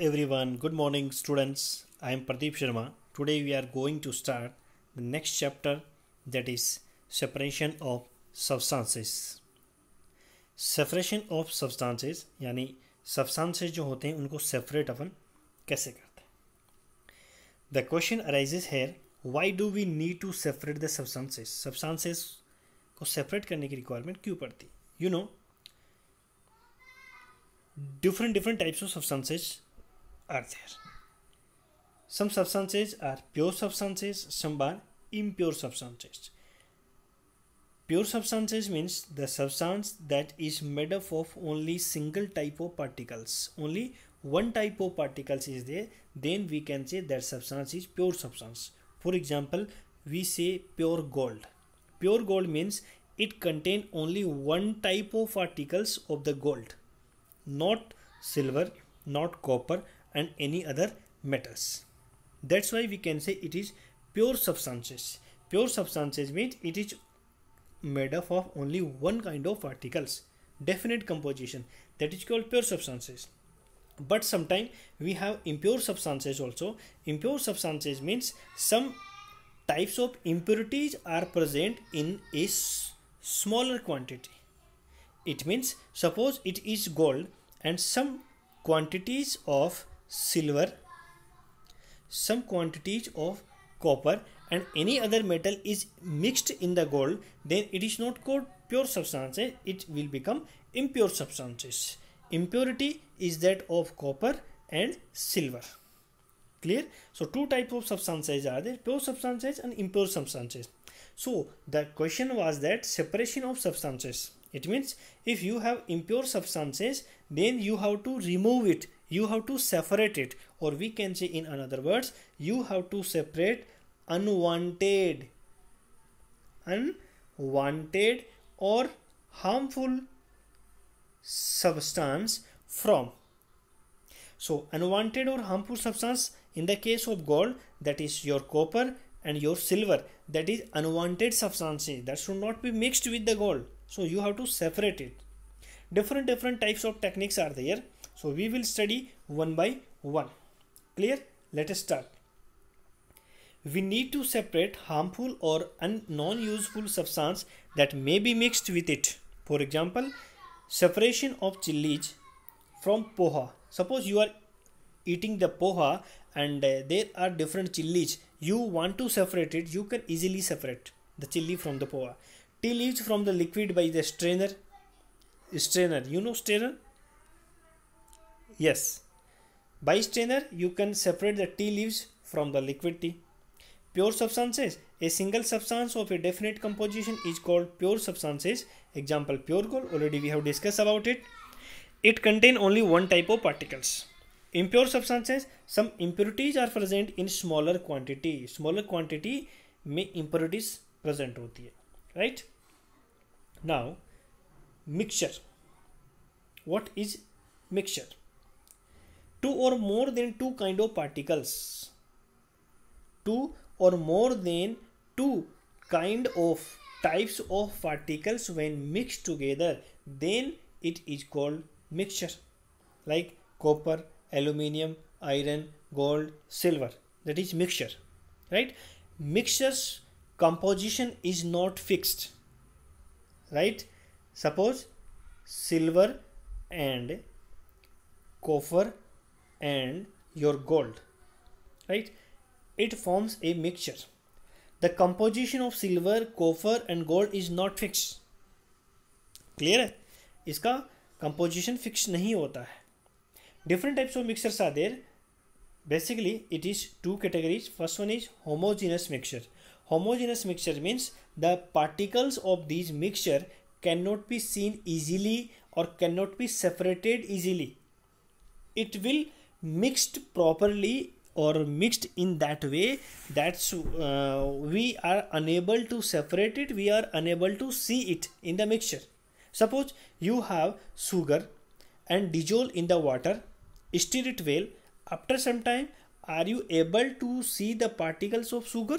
Every everyone good morning students I am Pradeep Sharma today we are going to start the next chapter that is separation of substances. Separation of substances यानी substances जो होते हैं उनको separate अपन कैसे करते हैं the question arises here why do we need to separate the substances substances को सेपरेट करने की रिक्वायरमेंट क्यों पड़ती you know different different types of substances are there. Some substances are pure substances, some are impure substances. Pure substances means the substance that is made up of only single type of particles. Only one type of particles is there, then we can say that substance is pure substance. For example, we say pure gold. Pure gold means it contains only one type of particles of the gold, not silver, not copper, and any other metals. That's why we can say it is pure substances. Pure substances means it is made up of only one kind of particles, definite composition. That is called pure substances. But sometimes we have impure substances also. Impure substances means some types of impurities are present in a smaller quantity. It means suppose it is gold and some quantities of silver, some quantities of copper and any other metal is mixed in the gold then it is not called pure substances it will become impure substances impurity is that of copper and silver clear so two type of substances are there pure substances and impure substances so the question was that separation of substances it means if you have impure substances then you have to remove it you have to separate it or we can say in another words you have to separate unwanted unwanted or harmful substance from so unwanted or harmful substance in the case of gold that is your copper and your silver that is unwanted substances that should not be mixed with the gold so you have to separate it different different types of techniques are there so we will study one by one. Clear? Let us start. We need to separate harmful or non-useful substance that may be mixed with it. For example, separation of chilies from poha. Suppose you are eating the poha and uh, there are different chilies. You want to separate it, you can easily separate the chili from the poha. Tea leaves from the liquid by the strainer. Strainer, you know strainer? Yes, by strainer you can separate the tea leaves from the liquid tea. Pure substances. A single substance of a definite composition is called pure substances. Example pure gold. Already we have discussed about it. It contain only one type of particles. Impure substances. Some impurities are present in smaller quantity. Smaller quantity में impurities present hoti hai right now mixture what is mixture two or more than two kind of particles two or more than two kind of types of particles when mixed together then it is called mixture like copper aluminium iron gold silver that is mixture right mixtures composition is not fixed right suppose silver and copper and your gold right it forms a mixture the composition of silver copper and gold is not fixed clear है इसका composition fix नहीं होता है different types of mixers are there basically it is two categories first one is homogeneous mixture homogeneous mixture means the particles of this mixture can not be seen easily और can not be separated easily it will mixed properly or mixed in that way that's uh, we are unable to separate it we are unable to see it in the mixture suppose you have sugar and dissolve in the water stir it well after some time are you able to see the particles of sugar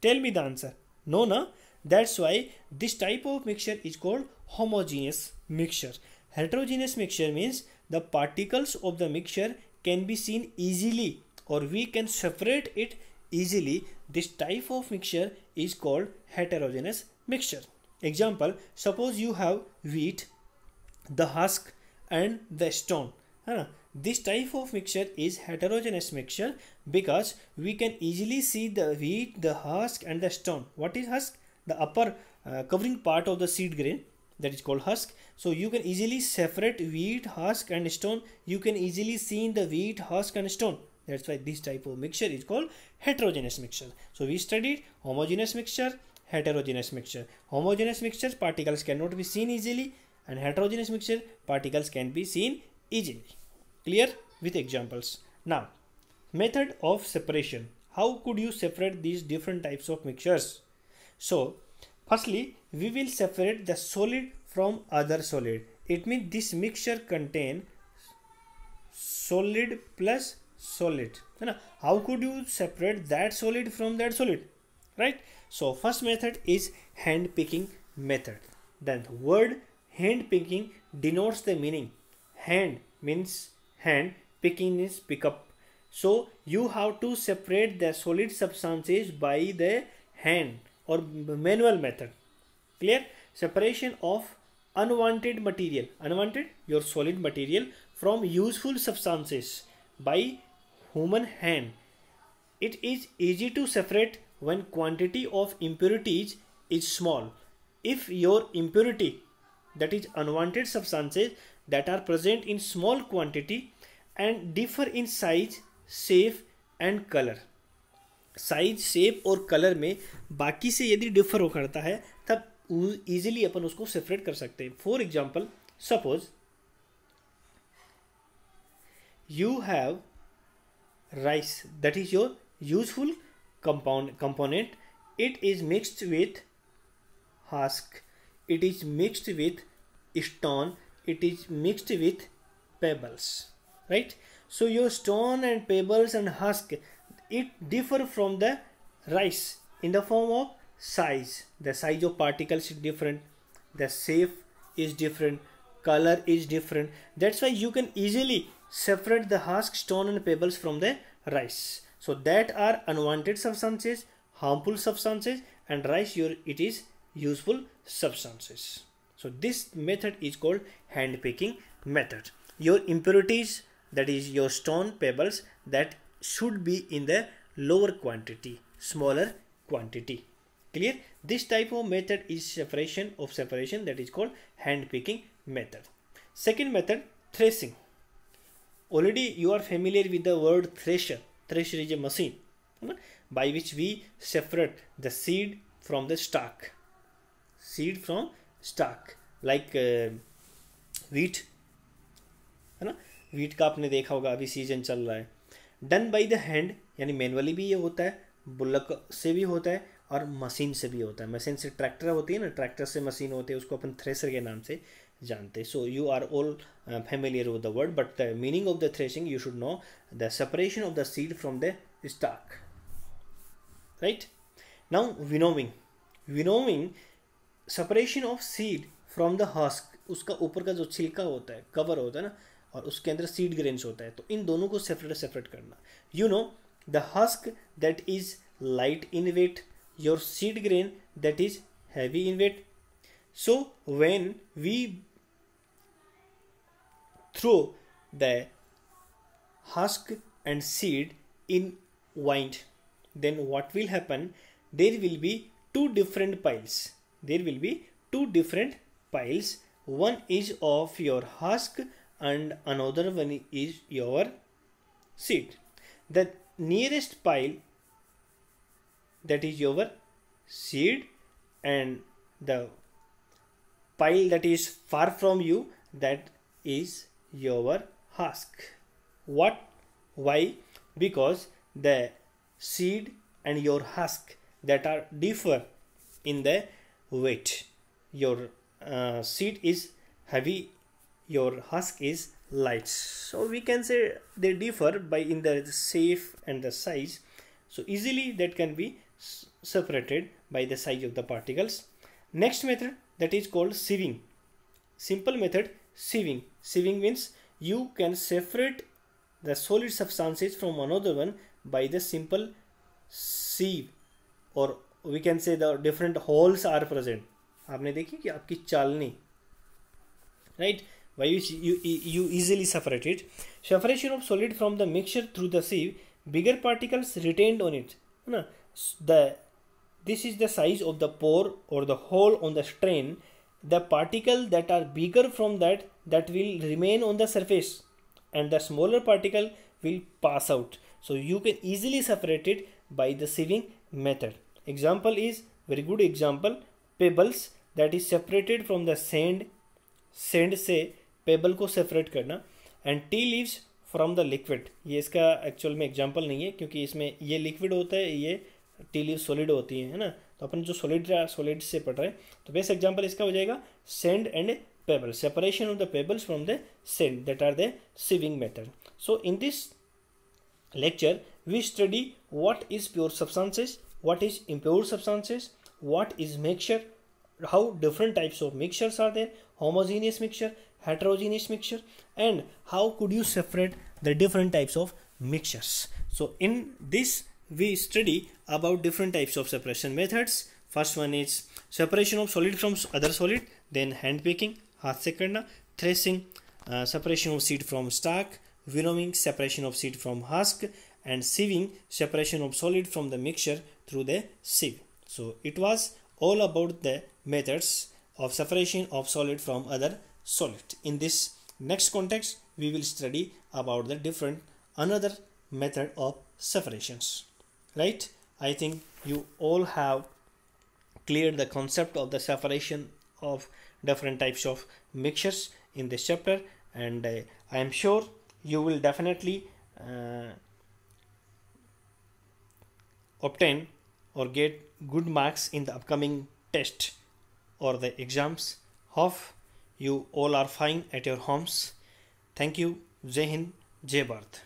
tell me the answer no no that's why this type of mixture is called homogeneous mixture heterogeneous mixture means the particles of the mixture can be seen easily or we can separate it easily. This type of mixture is called heterogeneous mixture. Example, suppose you have wheat, the husk and the stone. Huh? This type of mixture is heterogeneous mixture because we can easily see the wheat, the husk and the stone. What is husk? The upper uh, covering part of the seed grain that is called husk so you can easily separate wheat husk and stone you can easily see in the wheat husk and stone that's why this type of mixture is called heterogeneous mixture so we studied homogeneous mixture heterogeneous mixture homogeneous mixture particles cannot be seen easily and heterogeneous mixture particles can be seen easily clear with examples now method of separation how could you separate these different types of mixtures so firstly we will separate the solid from other solid it means this mixture contain solid plus solid how could you separate that solid from that solid right so first method is hand picking method then word hand picking denotes the meaning hand means hand picking is pick up so you have to separate the solid substances by the hand or manual method clear separation of unwanted material unwanted your solid material from useful substances by human hand it is easy to separate when quantity of impurities is small if your impurity that is unwanted substances that are present in small quantity and differ in size shape and color size shape और colour में बाकी से यदि differ हो करता है easily अपन उसको separate कर सकते हैं for example suppose you have rice that is your useful compound component it is mixed with husk it is mixed with stone it is mixed with pebbles right so your stone and pebbles and husk it differ from the rice in the form of size the size of particles is different the shape is different color is different that's why you can easily separate the husk stone and pebbles from the rice so that are unwanted substances harmful substances and rice your it is useful substances so this method is called hand picking method your impurities that is your stone pebbles that should be in the lower quantity smaller quantity clear this type of method is separation of separation that is called hand picking method second method threshing already you are familiar with the word thresher thresher is a machine by which we separate the seed from the stalk seed from stalk like uh, wheat है ना wheat का आपने देखा होगा अभी season चल रहा है डन बाई द हैंड यानी मैनुअली भी ये होता है बुल्लक से भी होता है और मशीन से भी होता है मशीन से ट्रैक्टर होती है ना ट्रैक्टर से मशीन होती है उसको अपन थ्रेसर के नाम से जानते हैं so you are all familiar with the word but the meaning of the threshing you should know the separation of the seed from the stalk right now winnowing winnowing separation of seed from the husk उसका ऊपर का जो छिलका होता है cover होता है ना और उसके अंदर सीड ग्रेन्स होता है तो इन दोनों को सेपरेट सेपरेट करना you know the husk that is light in weight your seed grain that is heavy in weight. So when we throw the husk and seed in wind then what will happen there will be two different piles there will be two different piles one is of your husk and another one is your seed the nearest pile that is your seed and the pile that is far from you that is your husk what why because the seed and your husk that are differ in the weight your uh, seed is heavy your husk is light so we can say they differ by in the shape and the size so easily that can be separated by the size of the particles. Next method that is called sieving. Simple method sieving. Sieving means you can separate the solid substances from another one by the simple sieve or we can say the different holes are present. आपने देखी कि आपकी चालनी right by which you, you easily separate it. Separation of solid from the mixture through the sieve, bigger particles retained on it. ना the this is the size of the pore or the hole on the strain the particle that are bigger from that that will remain on the surface and the smaller particle will pass out so you can easily separate it by the sieving method example is very good example pebbles that is separated from the sand sand se pebble ko separate karna and tea leaves from the liquid ye iska actual mein example nahi hai kyunki isme ye liquid hota hai ye टीली solid होती है ना तो अपन जो solid solid से पढ़ रहे हैं तो बेस्ट एग्जाम्पल इसका हो जाएगा sand and pebble separation of the pebbles from the sand that are the sieving method so in this lecture we study what is pure substances what is impure substances what is mixture how different types of mixtures are there homogeneous mixture heterogeneous mixture and how could you separate the different types of mixtures so in this we study about different types of separation methods. First one is separation of solid from other solid, then hand picking, हाथ से threshing, uh, separation of seed from stalk, winnowing, separation of seed from husk, and sieving, separation of solid from the mixture through the sieve. So it was all about the methods of separation of solid from other solid. In this next context, we will study about the different another method of separations right i think you all have cleared the concept of the separation of different types of mixtures in this chapter and uh, i am sure you will definitely uh, obtain or get good marks in the upcoming test or the exams hope you all are fine at your homes thank you jai hind jai bharat